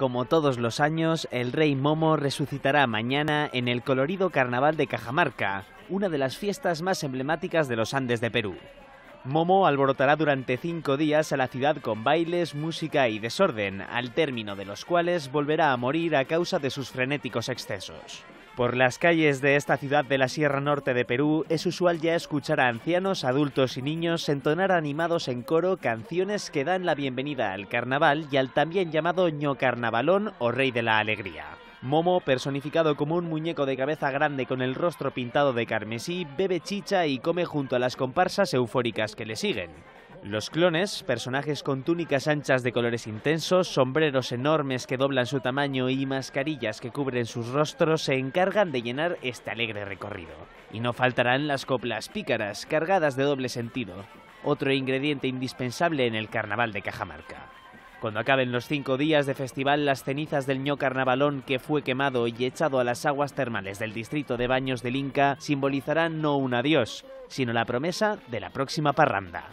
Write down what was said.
Como todos los años, el rey Momo resucitará mañana en el colorido carnaval de Cajamarca, una de las fiestas más emblemáticas de los Andes de Perú. Momo alborotará durante cinco días a la ciudad con bailes, música y desorden, al término de los cuales volverá a morir a causa de sus frenéticos excesos. Por las calles de esta ciudad de la Sierra Norte de Perú es usual ya escuchar a ancianos, adultos y niños entonar animados en coro canciones que dan la bienvenida al carnaval y al también llamado ño carnavalón o rey de la alegría. Momo, personificado como un muñeco de cabeza grande con el rostro pintado de carmesí, bebe chicha y come junto a las comparsas eufóricas que le siguen. Los clones, personajes con túnicas anchas de colores intensos, sombreros enormes que doblan su tamaño y mascarillas que cubren sus rostros, se encargan de llenar este alegre recorrido. Y no faltarán las coplas pícaras, cargadas de doble sentido, otro ingrediente indispensable en el carnaval de Cajamarca. Cuando acaben los cinco días de festival, las cenizas del ño carnavalón que fue quemado y echado a las aguas termales del distrito de Baños del Inca simbolizarán no un adiós, sino la promesa de la próxima parranda.